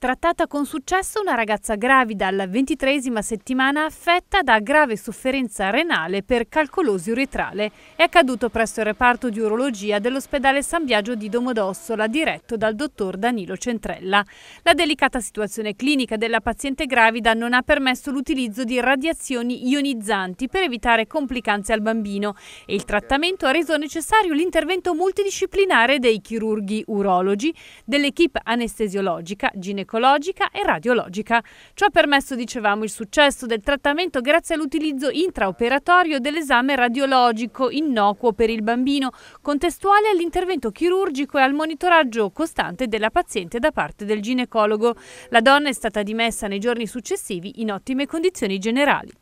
Trattata con successo una ragazza gravida alla ventitresima settimana affetta da grave sofferenza renale per calcolosi uretrale. È accaduto presso il reparto di urologia dell'ospedale San Biagio di Domodossola, diretto dal dottor Danilo Centrella. La delicata situazione clinica della paziente gravida non ha permesso l'utilizzo di radiazioni ionizzanti per evitare complicanze al bambino e il trattamento ha reso necessario l'intervento multidisciplinare dei chirurghi urologi, dell'equipe anestesiologica, ginecologica farmacologica e radiologica. Ciò ha permesso, dicevamo, il successo del trattamento grazie all'utilizzo intraoperatorio dell'esame radiologico innocuo per il bambino, contestuale all'intervento chirurgico e al monitoraggio costante della paziente da parte del ginecologo. La donna è stata dimessa nei giorni successivi in ottime condizioni generali.